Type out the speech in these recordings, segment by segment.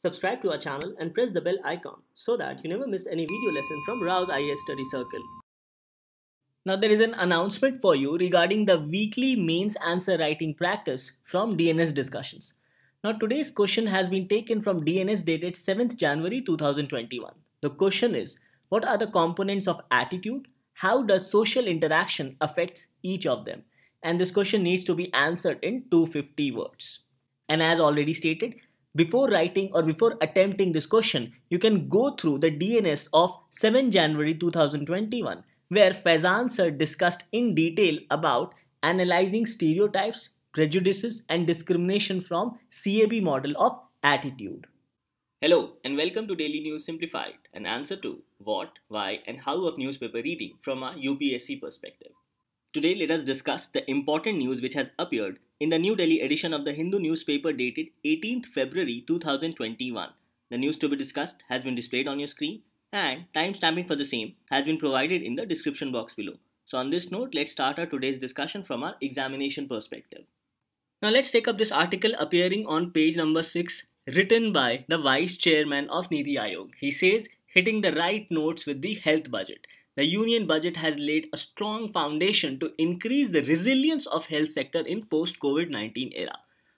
Subscribe to our channel and press the bell icon so that you never miss any video lesson from Rao's IAS Study Circle. Now there is an announcement for you regarding the weekly mains answer writing practice from DNS discussions. Now today's question has been taken from DNS dated 7th January 2021. The question is, what are the components of attitude? How does social interaction affects each of them? And this question needs to be answered in 250 words. And as already stated, before writing or before attempting this question, you can go through the DNS of 7 January 2021 where Faizan sir discussed in detail about analyzing stereotypes, prejudices and discrimination from CAB model of attitude. Hello and welcome to Daily News Simplified, an answer to what, why and how of newspaper reading from a UPSC perspective. Today, let us discuss the important news which has appeared in the New Delhi edition of the Hindu newspaper dated 18th February 2021. The news to be discussed has been displayed on your screen and timestamping for the same has been provided in the description box below. So on this note, let's start our today's discussion from our examination perspective. Now let's take up this article appearing on page number 6 written by the vice chairman of Niti Aayog. He says hitting the right notes with the health budget. The union budget has laid a strong foundation to increase the resilience of health sector in post-COVID-19 era.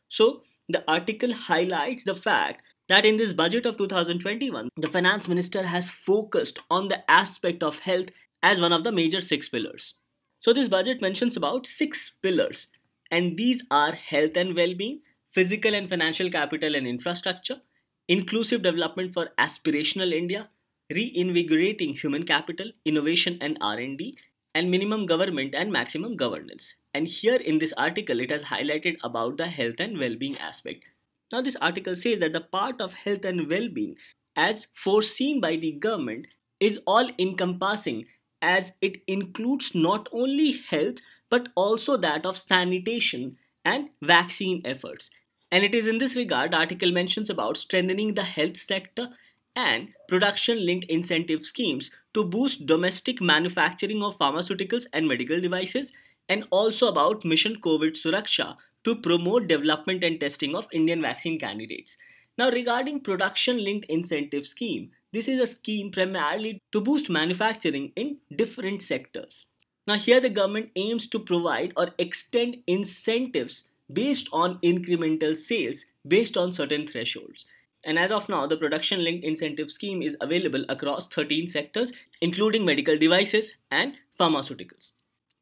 So, the article highlights the fact that in this budget of 2021, the finance minister has focused on the aspect of health as one of the major six pillars. So, this budget mentions about six pillars, and these are health and well being, physical and financial capital and infrastructure, inclusive development for aspirational India, reinvigorating human capital, innovation and R&D, and minimum government and maximum governance. And here in this article, it has highlighted about the health and well-being aspect. Now this article says that the part of health and well-being as foreseen by the government is all encompassing as it includes not only health but also that of sanitation and vaccine efforts. And it is in this regard article mentions about strengthening the health sector and production-linked incentive schemes to boost domestic manufacturing of pharmaceuticals and medical devices and also about Mission COVID Suraksha to promote development and testing of Indian vaccine candidates. Now regarding production-linked incentive scheme, this is a scheme primarily to boost manufacturing in different sectors. Now here the government aims to provide or extend incentives based on incremental sales based on certain thresholds. And as of now, the production linked incentive scheme is available across 13 sectors, including medical devices and pharmaceuticals.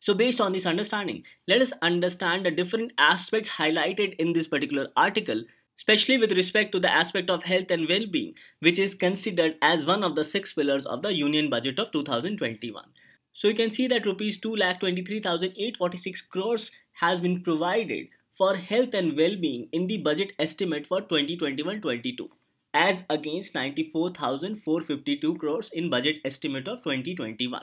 So, based on this understanding, let us understand the different aspects highlighted in this particular article, especially with respect to the aspect of health and well being, which is considered as one of the six pillars of the Union Budget of 2021. So, you can see that rupees 2,23,846 crores has been provided for health and well-being in the budget estimate for 2021-22 as against 94,452 crores in budget estimate of 2021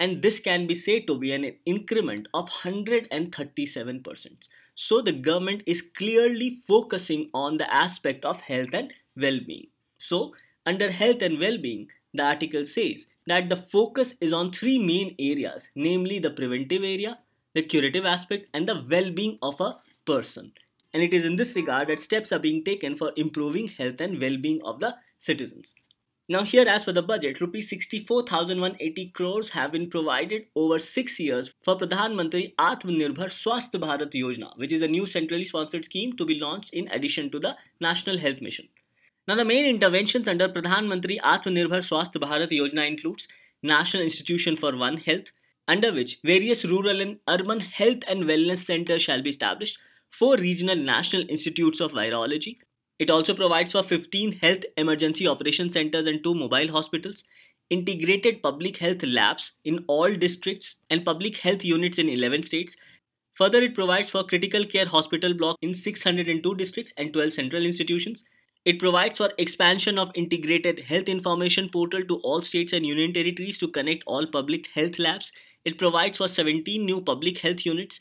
and this can be said to be an increment of 137%. So the government is clearly focusing on the aspect of health and well-being. So under health and well-being, the article says that the focus is on three main areas, namely the preventive area, the curative aspect and the well-being of a person. And it is in this regard that steps are being taken for improving health and well-being of the citizens. Now here as for the budget, rupees 64,180 crores have been provided over 6 years for Pradhan Mantri Atmanirbhar Swasth Bharat Yojana, which is a new centrally sponsored scheme to be launched in addition to the National Health Mission. Now the main interventions under Pradhan Mantri Atmanirbhar Swasth Bharat Yojana includes National Institution for One Health, under which various rural and urban health and wellness centers shall be established four regional national institutes of virology. It also provides for 15 health emergency operation centers and two mobile hospitals, integrated public health labs in all districts, and public health units in 11 states. Further, it provides for critical care hospital block in 602 districts and 12 central institutions. It provides for expansion of integrated health information portal to all states and union territories to connect all public health labs. It provides for 17 new public health units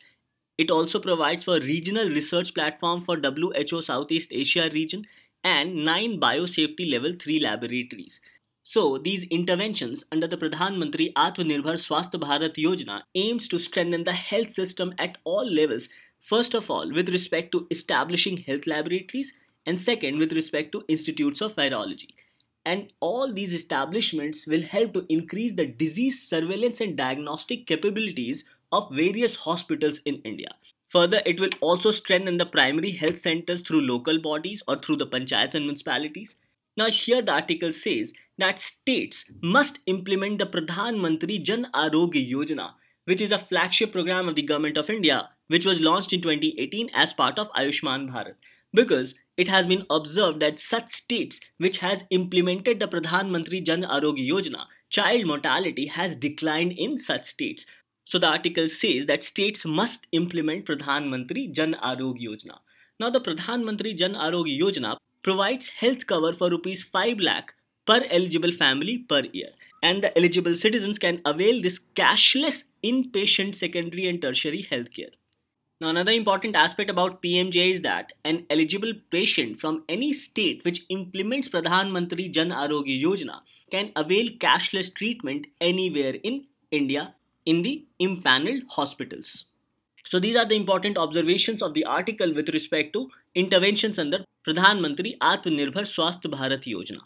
it also provides for regional research platform for WHO Southeast Asia region and 9 biosafety level 3 laboratories. So these interventions under the Pradhan Mantri Atmanirbhar Swasth Bharat Yojana aims to strengthen the health system at all levels first of all with respect to establishing health laboratories and second with respect to institutes of virology and all these establishments will help to increase the disease surveillance and diagnostic capabilities of various hospitals in India. Further, it will also strengthen the primary health centers through local bodies or through the panchayats and municipalities. Now, here the article says that states must implement the Pradhan Mantri Jan Arogya Yojana, which is a flagship program of the government of India, which was launched in 2018 as part of Ayushman Bharat. Because it has been observed that such states which has implemented the Pradhan Mantri Jan Arogya Yojana, child mortality has declined in such states. So the article says that states must implement Pradhan Mantri Jan Arogya Yojana. Now the Pradhan Mantri Jan Arogya Yojana provides health cover for rupees 5 lakh per eligible family per year and the eligible citizens can avail this cashless inpatient secondary and tertiary healthcare. Now, another important aspect about PMJ is that an eligible patient from any state which implements Pradhan Mantri Jan Arogya Yojana can avail cashless treatment anywhere in India in the impaneled hospitals. So these are the important observations of the article with respect to interventions under Pradhan Mantri Atmanirbhar Swasth Bharat Yojana.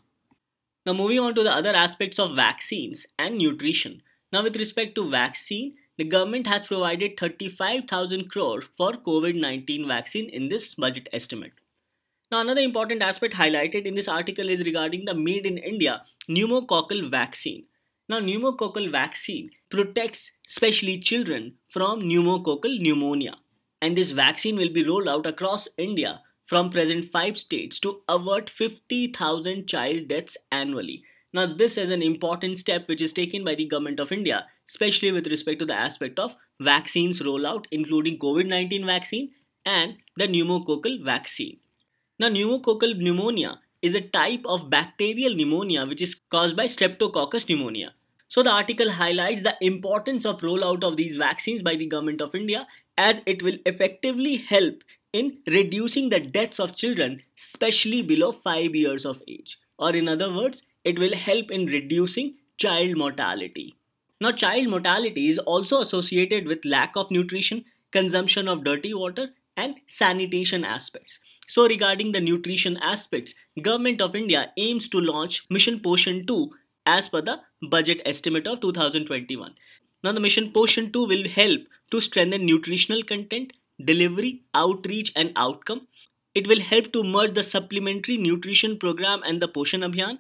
Now moving on to the other aspects of vaccines and nutrition. Now with respect to vaccine, the government has provided 35,000 crore for COVID-19 vaccine in this budget estimate. Now another important aspect highlighted in this article is regarding the Made in India pneumococcal vaccine now, pneumococcal vaccine protects especially children from pneumococcal pneumonia. And this vaccine will be rolled out across India from present five states to avert 50,000 child deaths annually. Now, this is an important step which is taken by the government of India, especially with respect to the aspect of vaccines rollout, including COVID 19 vaccine and the pneumococcal vaccine. Now, pneumococcal pneumonia is a type of bacterial pneumonia which is caused by Streptococcus pneumonia. So the article highlights the importance of rollout of these vaccines by the government of India as it will effectively help in reducing the deaths of children especially below 5 years of age or in other words it will help in reducing child mortality. Now child mortality is also associated with lack of nutrition, consumption of dirty water and sanitation aspects. So regarding the nutrition aspects, Government of India aims to launch Mission Portion 2 as per the budget estimate of 2021. Now the Mission Portion 2 will help to strengthen nutritional content, delivery, outreach and outcome. It will help to merge the supplementary nutrition program and the Portion Abhiyan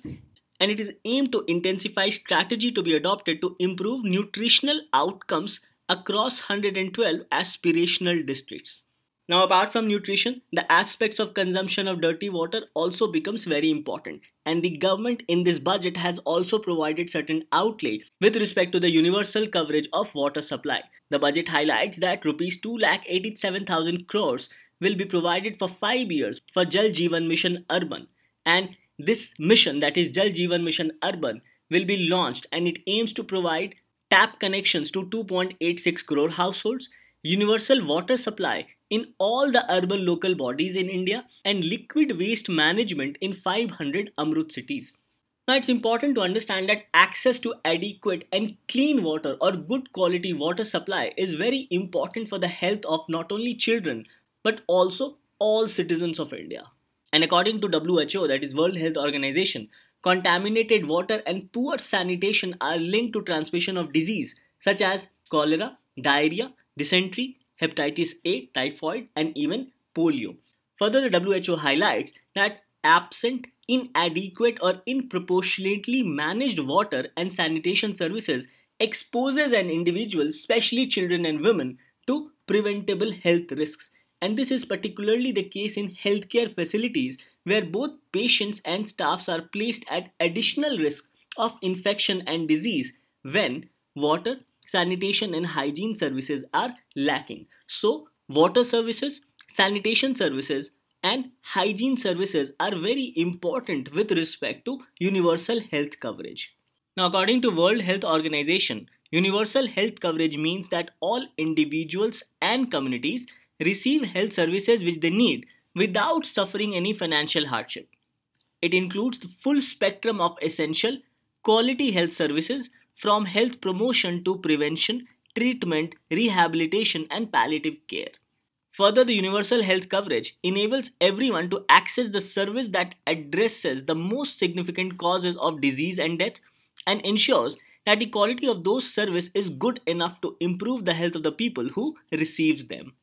and it is aimed to intensify strategy to be adopted to improve nutritional outcomes across 112 aspirational districts. Now apart from nutrition, the aspects of consumption of dirty water also becomes very important and the government in this budget has also provided certain outlay with respect to the universal coverage of water supply. The budget highlights that rupees 2,87,000 crores will be provided for 5 years for Jal Jeevan Mission Urban and this mission that is Jal Jeevan Mission Urban will be launched and it aims to provide tap connections to 2.86 crore households universal water supply in all the urban local bodies in India, and liquid waste management in 500 Amrut cities. Now, it's important to understand that access to adequate and clean water or good quality water supply is very important for the health of not only children but also all citizens of India. And according to WHO, that is World Health Organization, contaminated water and poor sanitation are linked to transmission of disease such as cholera, diarrhea, dysentery, hepatitis A, typhoid, and even polio. Further, the WHO highlights that absent inadequate or improportionately managed water and sanitation services exposes an individual, especially children and women, to preventable health risks. And this is particularly the case in healthcare facilities where both patients and staffs are placed at additional risk of infection and disease when water sanitation and hygiene services are lacking. So, water services, sanitation services, and hygiene services are very important with respect to universal health coverage. Now, according to World Health Organization, universal health coverage means that all individuals and communities receive health services which they need without suffering any financial hardship. It includes the full spectrum of essential, quality health services from health promotion to prevention, treatment, rehabilitation, and palliative care. Further, the universal health coverage enables everyone to access the service that addresses the most significant causes of disease and death and ensures that the quality of those services is good enough to improve the health of the people who receives them.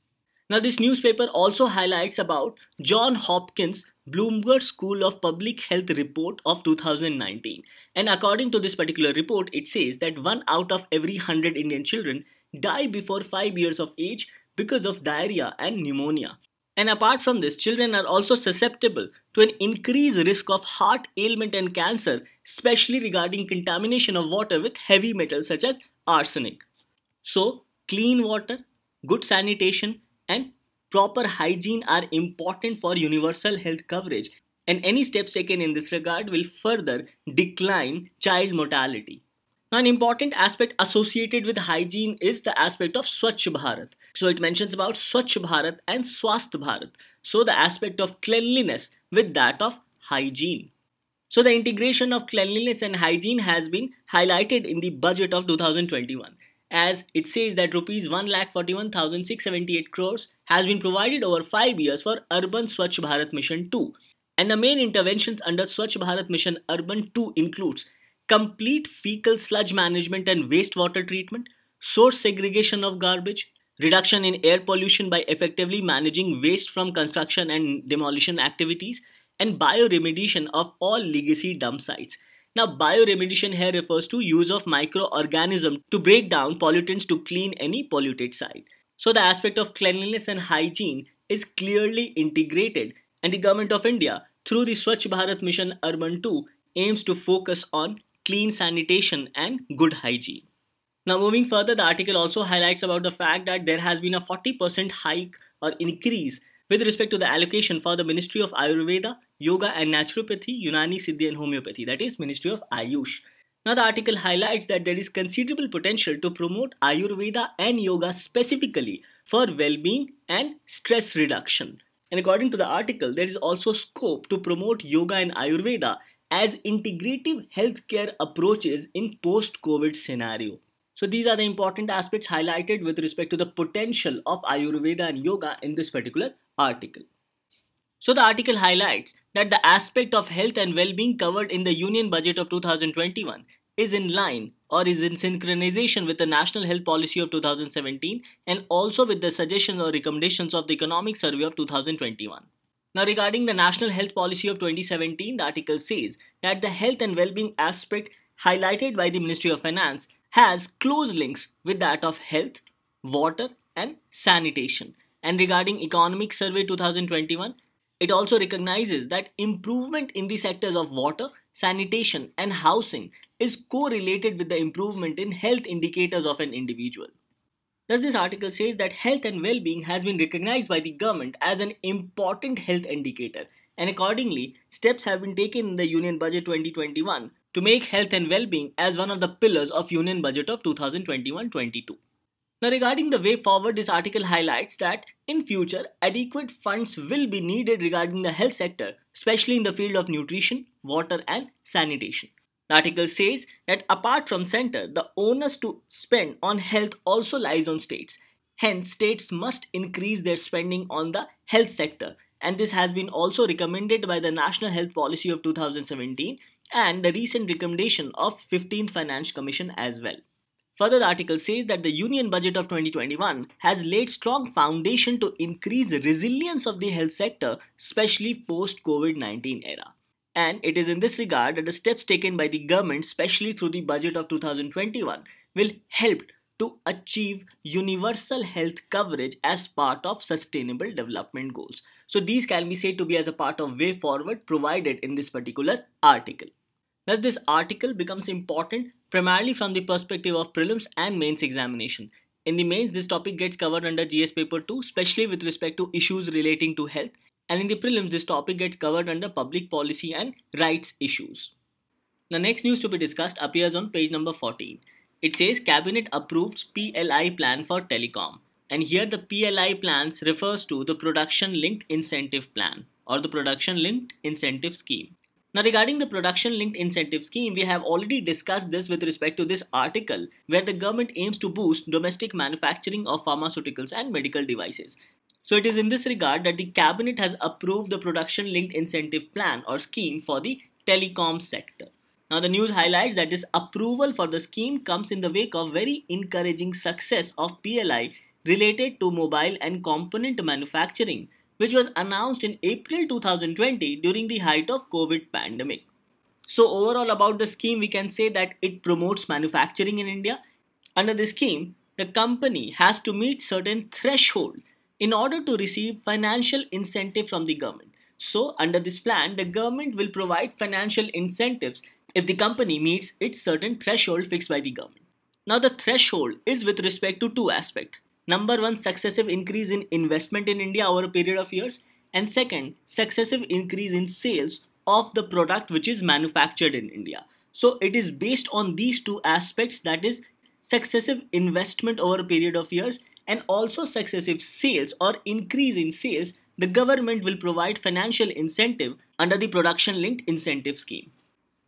Now this newspaper also highlights about John Hopkins Bloomberg School of Public Health report of 2019. And according to this particular report, it says that one out of every 100 Indian children die before 5 years of age because of diarrhea and pneumonia. And apart from this, children are also susceptible to an increased risk of heart ailment and cancer, especially regarding contamination of water with heavy metals such as arsenic. So, clean water, good sanitation, and proper hygiene are important for universal health coverage and any steps taken in this regard will further decline child mortality. Now, an important aspect associated with hygiene is the aspect of Swachh Bharat. So, it mentions about Swachh Bharat and Swasth Bharat. So, the aspect of cleanliness with that of hygiene. So, the integration of cleanliness and hygiene has been highlighted in the budget of 2021 as it says that rupees 1,41,678 crores has been provided over 5 years for Urban Swachh Bharat Mission 2. And the main interventions under Swachh Bharat Mission Urban 2 includes complete fecal sludge management and wastewater treatment, source segregation of garbage, reduction in air pollution by effectively managing waste from construction and demolition activities, and bioremediation of all legacy dump sites. Now bioremediation here refers to use of microorganism to break down pollutants to clean any polluted site. So the aspect of cleanliness and hygiene is clearly integrated and the government of India through the Swachh Bharat Mission Urban 2 aims to focus on clean sanitation and good hygiene. Now moving further the article also highlights about the fact that there has been a 40% hike or increase with respect to the allocation for the Ministry of Ayurveda Yoga and Naturopathy, Unani Siddhi and Homeopathy, that is Ministry of Ayush. Now the article highlights that there is considerable potential to promote Ayurveda and yoga specifically for well-being and stress reduction. And according to the article, there is also scope to promote yoga and Ayurveda as integrative healthcare approaches in post-COVID scenario. So these are the important aspects highlighted with respect to the potential of Ayurveda and yoga in this particular article. So the article highlights that the aspect of health and well-being covered in the Union Budget of 2021 is in line or is in synchronization with the National Health Policy of 2017 and also with the suggestions or recommendations of the Economic Survey of 2021. Now, regarding the National Health Policy of 2017, the article says that the health and well being aspect highlighted by the Ministry of Finance has close links with that of health, water, and sanitation. And regarding Economic Survey 2021, it also recognizes that improvement in the sectors of water, sanitation, and housing is correlated with the improvement in health indicators of an individual. Thus, this article says that health and well being has been recognized by the government as an important health indicator, and accordingly, steps have been taken in the Union Budget 2021 to make health and well being as one of the pillars of Union Budget of 2021 22. Now regarding the way forward, this article highlights that in future, adequate funds will be needed regarding the health sector, especially in the field of nutrition, water and sanitation. The article says that apart from center, the onus to spend on health also lies on states. Hence, states must increase their spending on the health sector. And this has been also recommended by the National Health Policy of 2017 and the recent recommendation of 15th Finance Commission as well. Further, the article says that the Union Budget of 2021 has laid strong foundation to increase resilience of the health sector, especially post-COVID-19 era. And it is in this regard that the steps taken by the government, especially through the budget of 2021, will help to achieve universal health coverage as part of sustainable development goals. So these can be said to be as a part of way forward provided in this particular article. Thus, this article becomes important primarily from the perspective of prelims and mains examination. In the mains, this topic gets covered under GS paper 2, especially with respect to issues relating to health. And in the prelims, this topic gets covered under public policy and rights issues. The next news to be discussed appears on page number 14. It says Cabinet approves PLI plan for telecom. And here the PLI plans refers to the production linked incentive plan or the production linked incentive scheme. Now regarding the production linked incentive scheme, we have already discussed this with respect to this article where the government aims to boost domestic manufacturing of pharmaceuticals and medical devices. So it is in this regard that the cabinet has approved the production linked incentive plan or scheme for the telecom sector. Now the news highlights that this approval for the scheme comes in the wake of very encouraging success of PLI related to mobile and component manufacturing which was announced in April 2020 during the height of COVID pandemic. So overall about the scheme, we can say that it promotes manufacturing in India. Under the scheme, the company has to meet certain threshold in order to receive financial incentive from the government. So under this plan, the government will provide financial incentives if the company meets its certain threshold fixed by the government. Now the threshold is with respect to two aspects. Number one, successive increase in investment in India over a period of years. And second, successive increase in sales of the product which is manufactured in India. So it is based on these two aspects that is successive investment over a period of years and also successive sales or increase in sales the government will provide financial incentive under the production linked incentive scheme.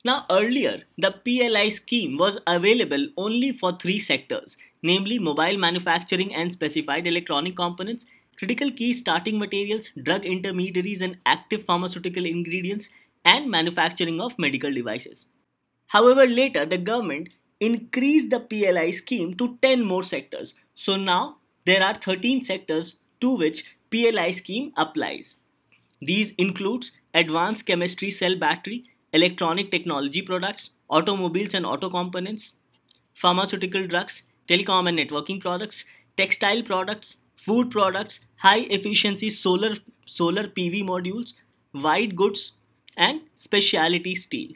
Now earlier the PLI scheme was available only for three sectors namely mobile manufacturing and specified electronic components, critical key starting materials, drug intermediaries and active pharmaceutical ingredients, and manufacturing of medical devices. However, later the government increased the PLI scheme to 10 more sectors. So now there are 13 sectors to which PLI scheme applies. These includes advanced chemistry cell battery, electronic technology products, automobiles and auto components, pharmaceutical drugs, telecom and networking products, textile products, food products, high efficiency solar, solar PV modules, white goods, and specialty steel.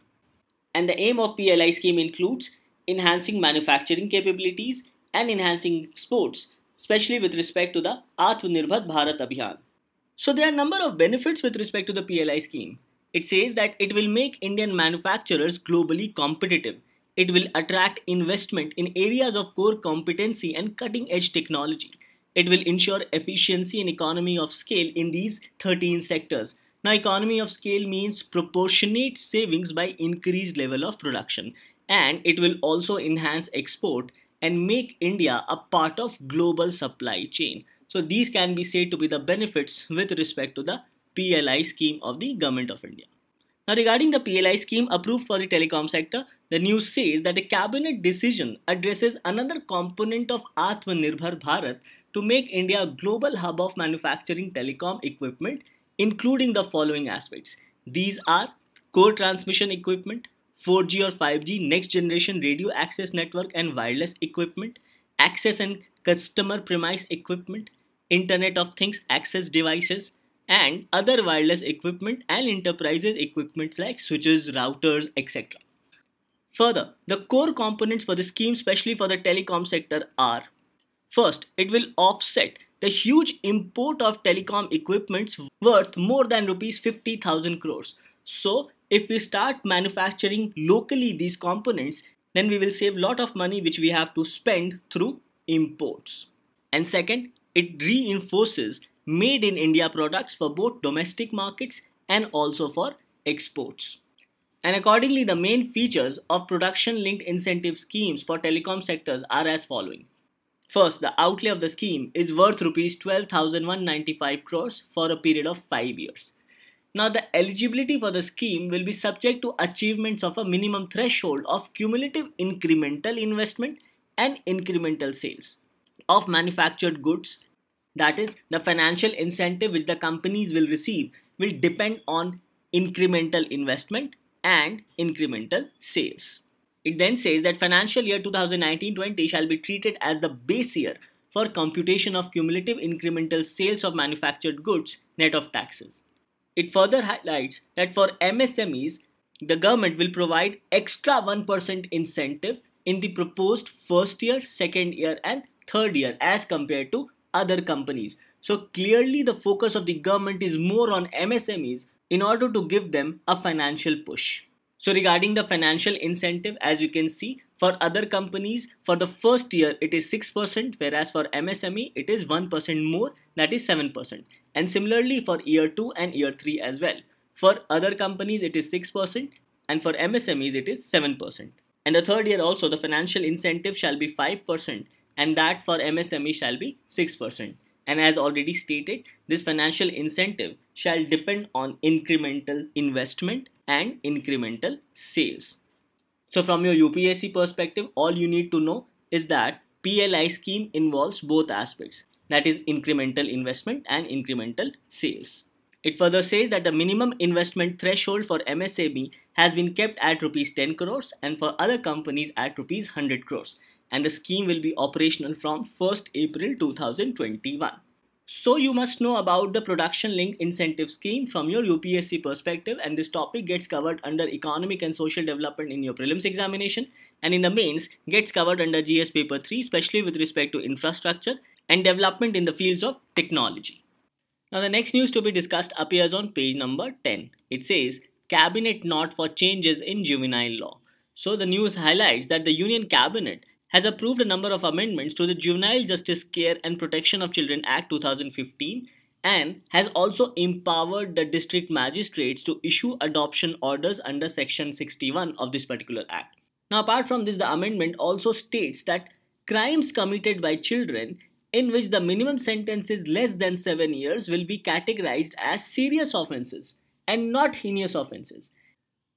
And the aim of PLI scheme includes enhancing manufacturing capabilities and enhancing exports, especially with respect to the Atmanirbhar Bharat Abhiyan. So there are a number of benefits with respect to the PLI scheme. It says that it will make Indian manufacturers globally competitive it will attract investment in areas of core competency and cutting edge technology. It will ensure efficiency and economy of scale in these 13 sectors. Now, economy of scale means proportionate savings by increased level of production. And it will also enhance export and make India a part of global supply chain. So these can be said to be the benefits with respect to the PLI scheme of the Government of India. Now, regarding the PLI scheme approved for the telecom sector, the news says that a cabinet decision addresses another component of Atmanirbhar Bharat to make India a global hub of manufacturing telecom equipment, including the following aspects. These are core transmission equipment, 4G or 5G next generation radio access network and wireless equipment, access and customer premise equipment, Internet of Things access devices, and other wireless equipment and enterprises equipments like switches, routers, etc. Further, the core components for the scheme especially for the telecom sector are First, it will offset the huge import of telecom equipments worth more than rupees 50,000 crores. So, if we start manufacturing locally these components, then we will save lot of money which we have to spend through imports. And second, it reinforces made in India products for both domestic markets and also for exports. And accordingly, the main features of production-linked incentive schemes for telecom sectors are as following. First, the outlay of the scheme is worth rupees 12,195 crores for a period of 5 years. Now, the eligibility for the scheme will be subject to achievements of a minimum threshold of cumulative incremental investment and incremental sales of manufactured goods that is the financial incentive which the companies will receive will depend on incremental investment and incremental sales. It then says that financial year 2019-20 shall be treated as the base year for computation of cumulative incremental sales of manufactured goods net of taxes. It further highlights that for MSMEs, the government will provide extra 1% incentive in the proposed first year, second year and third year as compared to other companies. So clearly the focus of the government is more on MSMEs in order to give them a financial push. So regarding the financial incentive, as you can see, for other companies, for the first year, it is 6%, whereas for MSME, it is 1% more, that is 7%. And similarly for year 2 and year 3 as well. For other companies, it is 6%, and for MSMEs, it is 7%. And the third year also, the financial incentive shall be 5%, and that for MSME shall be 6%. And as already stated, this financial incentive shall depend on incremental investment and incremental sales. So from your UPSC perspective, all you need to know is that PLI scheme involves both aspects that is incremental investment and incremental sales. It further says that the minimum investment threshold for MSME has been kept at rupees 10 crores and for other companies at rupees 100 crores and the scheme will be operational from 1st April 2021. So you must know about the production link incentive scheme from your UPSC perspective and this topic gets covered under economic and social development in your prelims examination and in the mains gets covered under GS paper 3 especially with respect to infrastructure and development in the fields of technology. Now the next news to be discussed appears on page number 10. It says cabinet nod for changes in juvenile law. So the news highlights that the union cabinet has approved a number of amendments to the Juvenile Justice Care and Protection of Children Act 2015 and has also empowered the district magistrates to issue adoption orders under section 61 of this particular act. Now apart from this the amendment also states that crimes committed by children in which the minimum sentence is less than 7 years will be categorized as serious offenses and not heinous offenses.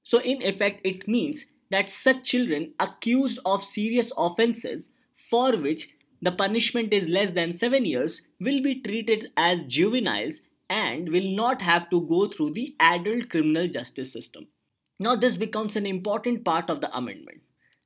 So in effect it means that such children accused of serious offences for which the punishment is less than 7 years will be treated as juveniles and will not have to go through the adult criminal justice system. Now, this becomes an important part of the amendment.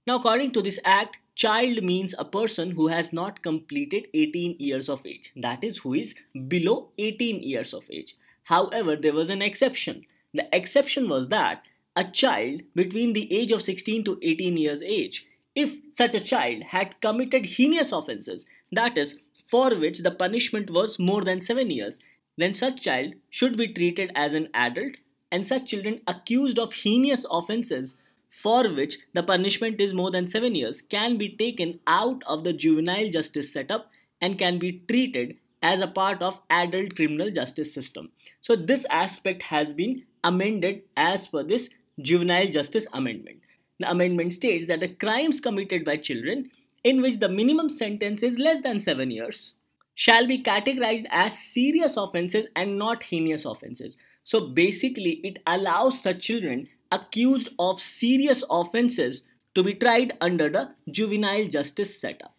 Now, according to this act, child means a person who has not completed 18 years of age, that is, who is below 18 years of age. However, there was an exception. The exception was that a child between the age of 16 to 18 years age if such a child had committed heinous offences, that is, for which the punishment was more than 7 years, then such child should be treated as an adult and such children accused of heinous offences for which the punishment is more than 7 years can be taken out of the juvenile justice setup and can be treated as a part of adult criminal justice system. So this aspect has been amended as per this Juvenile Justice Amendment. The amendment states that the crimes committed by children in which the minimum sentence is less than 7 years shall be categorized as serious offenses and not heinous offenses. So basically, it allows such children accused of serious offenses to be tried under the juvenile justice setup.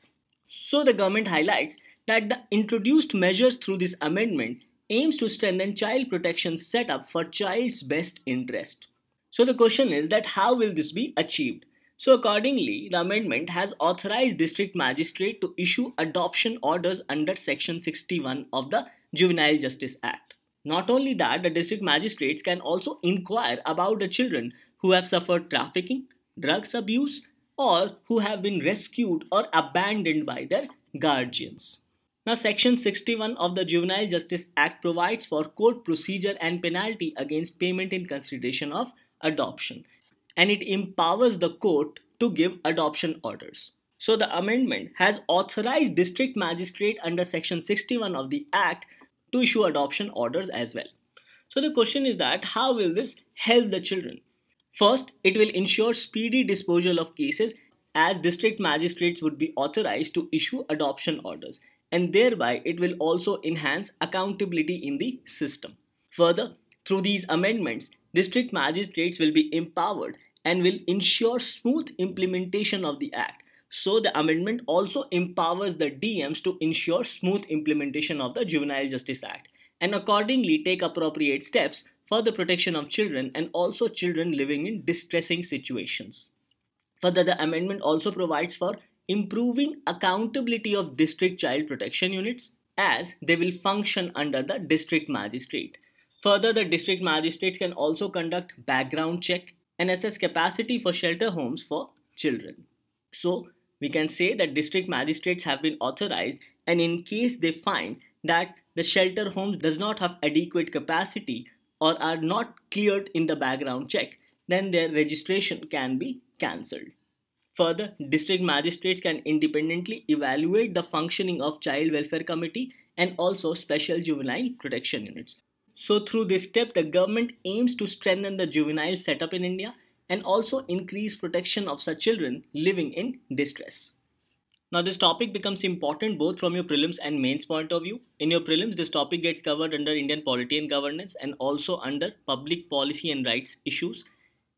So the government highlights that the introduced measures through this amendment aims to strengthen child protection setup for child's best interest. So the question is that how will this be achieved? So accordingly, the amendment has authorized district magistrate to issue adoption orders under section 61 of the Juvenile Justice Act. Not only that, the district magistrates can also inquire about the children who have suffered trafficking, drugs abuse, or who have been rescued or abandoned by their guardians. Now, Section 61 of the Juvenile Justice Act provides for court procedure and penalty against payment in consideration of adoption and it empowers the court to give adoption orders. So the amendment has authorized district magistrate under section 61 of the act to issue adoption orders as well. So the question is that how will this help the children? First, it will ensure speedy disposal of cases as district magistrates would be authorized to issue adoption orders and thereby it will also enhance accountability in the system. Further, through these amendments, District magistrates will be empowered and will ensure smooth implementation of the act. So the amendment also empowers the DMs to ensure smooth implementation of the Juvenile Justice Act and accordingly take appropriate steps for the protection of children and also children living in distressing situations. Further, the amendment also provides for improving accountability of district child protection units as they will function under the district magistrate Further, the district magistrates can also conduct background check and assess capacity for shelter homes for children. So, we can say that district magistrates have been authorized and in case they find that the shelter homes does not have adequate capacity or are not cleared in the background check, then their registration can be cancelled. Further, district magistrates can independently evaluate the functioning of child welfare committee and also special juvenile protection units. So through this step, the government aims to strengthen the juvenile setup in India and also increase protection of such children living in distress. Now this topic becomes important both from your prelims and mains point of view. In your prelims, this topic gets covered under Indian polity and governance and also under public policy and rights issues.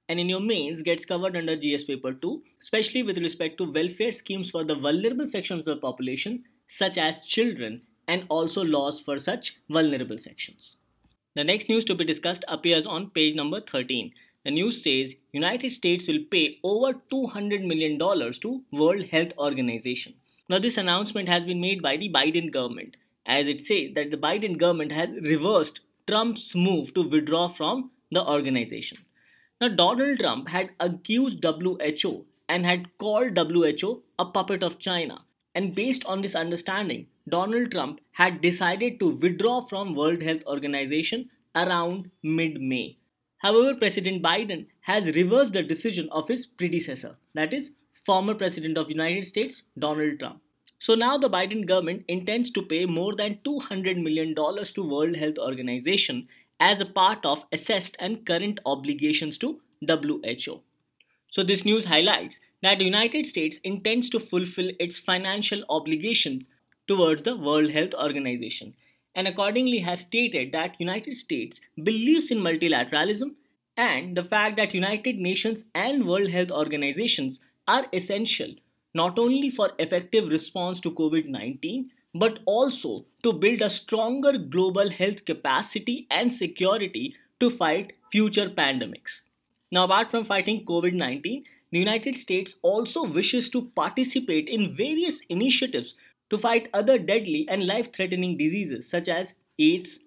And in your mains gets covered under GS paper 2, especially with respect to welfare schemes for the vulnerable sections of the population such as children and also laws for such vulnerable sections. The next news to be discussed appears on page number 13. The news says United States will pay over $200 million to World Health Organization. Now this announcement has been made by the Biden government as it says that the Biden government has reversed Trump's move to withdraw from the organization. Now Donald Trump had accused WHO and had called WHO a puppet of China and based on this understanding, Donald Trump had decided to withdraw from World Health Organization around mid-May. However, President Biden has reversed the decision of his predecessor, that is former President of United States Donald Trump. So now the Biden government intends to pay more than 200 million dollars to World Health Organization as a part of assessed and current obligations to WHO. So this news highlights that the United States intends to fulfill its financial obligations towards the World Health Organization and accordingly has stated that United States believes in multilateralism and the fact that United Nations and World Health Organizations are essential not only for effective response to COVID-19 but also to build a stronger global health capacity and security to fight future pandemics. Now apart from fighting COVID-19, the United States also wishes to participate in various initiatives to fight other deadly and life threatening diseases such as AIDS,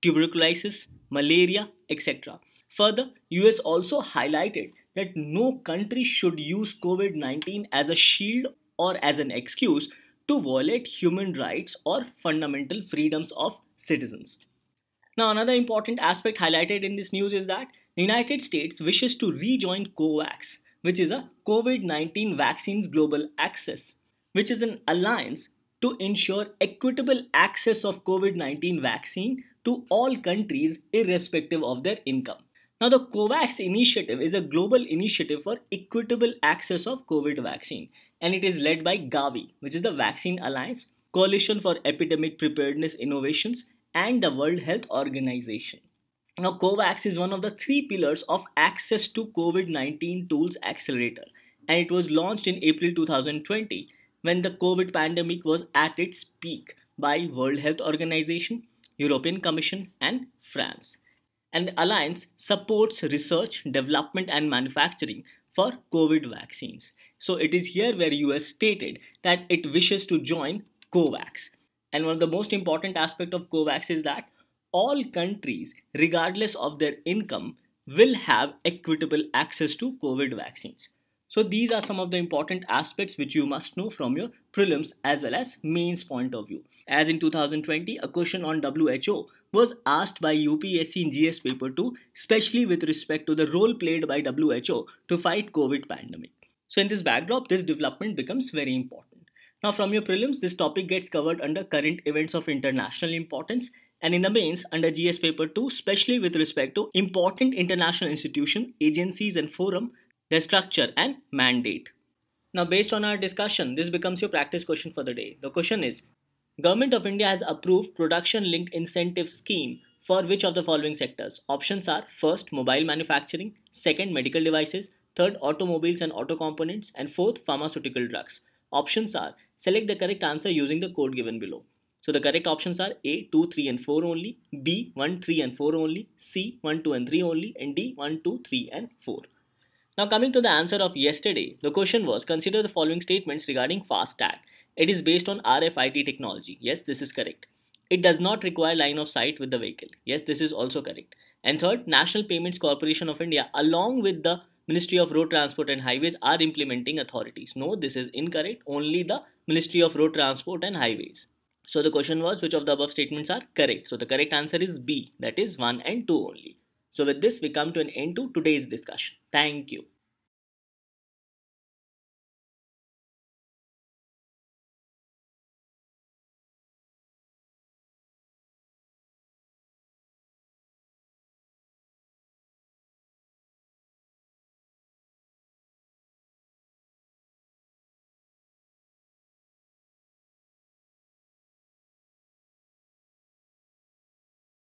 tuberculosis, malaria, etc. Further, US also highlighted that no country should use COVID-19 as a shield or as an excuse to violate human rights or fundamental freedoms of citizens. Now, another important aspect highlighted in this news is that the United States wishes to rejoin COVAX, which is a COVID 19 Vaccines Global Access, which is an alliance to ensure equitable access of COVID 19 vaccine to all countries irrespective of their income. Now, the COVAX initiative is a global initiative for equitable access of COVID vaccine, and it is led by Gavi, which is the Vaccine Alliance, Coalition for Epidemic Preparedness Innovations, and the World Health Organization. Now, COVAX is one of the three pillars of Access to COVID 19 Tools Accelerator, and it was launched in April 2020 when the COVID pandemic was at its peak by World Health Organization, European Commission, and France. And the alliance supports research, development, and manufacturing for COVID vaccines. So it is here where US stated that it wishes to join COVAX. And one of the most important aspect of COVAX is that all countries, regardless of their income, will have equitable access to COVID vaccines. So these are some of the important aspects which you must know from your prelims as well as mains point of view. As in 2020, a question on WHO was asked by UPSC in GS paper 2, especially with respect to the role played by WHO to fight COVID pandemic. So in this backdrop, this development becomes very important. Now from your prelims, this topic gets covered under current events of international importance and in the mains under GS paper 2 especially with respect to important international institution, agencies and forum, their structure and mandate. Now based on our discussion, this becomes your practice question for the day. The question is, Government of India has approved production linked incentive scheme for which of the following sectors? Options are first mobile manufacturing, second medical devices, third automobiles and auto components and fourth pharmaceutical drugs. Options are select the correct answer using the code given below. So the correct options are A 2, 3 and 4 only, B 1, 3 and 4 only, C 1, 2 and 3 only and D 1, 2, 3 and 4. Now coming to the answer of yesterday, the question was consider the following statements regarding tag. It is based on RFID technology. Yes, this is correct. It does not require line of sight with the vehicle. Yes, this is also correct. And third, National Payments Corporation of India along with the Ministry of Road Transport and Highways are implementing authorities. No, this is incorrect. Only the Ministry of Road Transport and Highways. So the question was which of the above statements are correct. So the correct answer is B, that is 1 and 2 only. So with this we come to an end to today's discussion. Thank you.